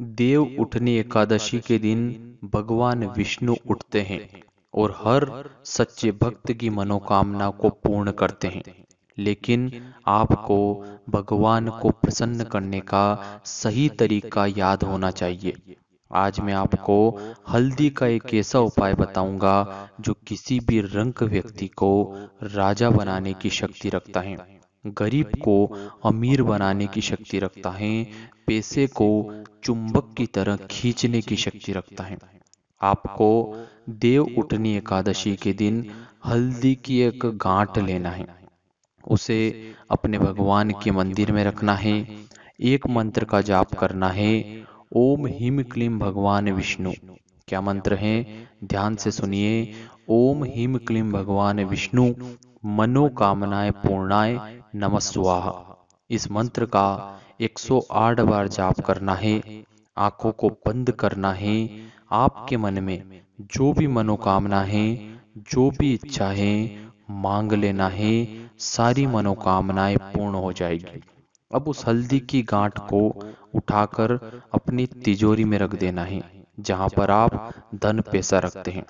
देव उठनी एकादशी के दिन भगवान विष्णु उठते हैं और हर सच्चे भक्त की मनोकामना को पूर्ण करते हैं लेकिन आपको भगवान को प्रसन्न करने का सही तरीका याद होना चाहिए आज मैं आपको हल्दी का एक ऐसा उपाय बताऊंगा जो किसी भी रंग व्यक्ति को राजा बनाने की शक्ति रखता है गरीब को अमीर बनाने की शक्ति रखता है पैसे को चुंबक की तरह खींचने की शक्ति रखता है आपको देव उठनी एकादशी के दिन हल्दी की एक गांठ लेना है उसे अपने भगवान के मंदिर में रखना है एक मंत्र का जाप करना है ओम हिम क्लीम भगवान विष्णु क्या मंत्र है ध्यान से सुनिए ओम हिम क्लीम भगवान विष्णु मनोकामनाएं पूर्णाएं नमस्वाहा इस मंत्र का 108 बार जाप करना है आंखों को बंद करना है आपके मन में जो भी मनोकामना है जो भी इच्छा है मांग लेना है सारी मनोकामनाएं पूर्ण हो जाएगी अब उस हल्दी की गांठ को उठाकर अपनी तिजोरी में रख देना है जहां पर आप धन पैसा रखते हैं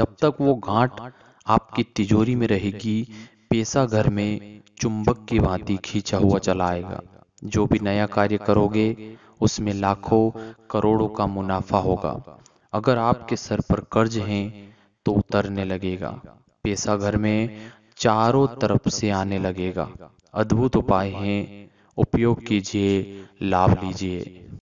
जब तक वो गांठ आपकी तिजोरी में रहेगी पैसा घर में चुंबक की भांति खींचा हुआ चलाएगा जो भी नया कार्य करोगे उसमें लाखों करोड़ों का मुनाफा होगा अगर आपके सर पर कर्ज है तो उतरने लगेगा पैसा घर में चारों तरफ से आने लगेगा अद्भुत उपाय हैं उपयोग कीजिए लाभ लीजिए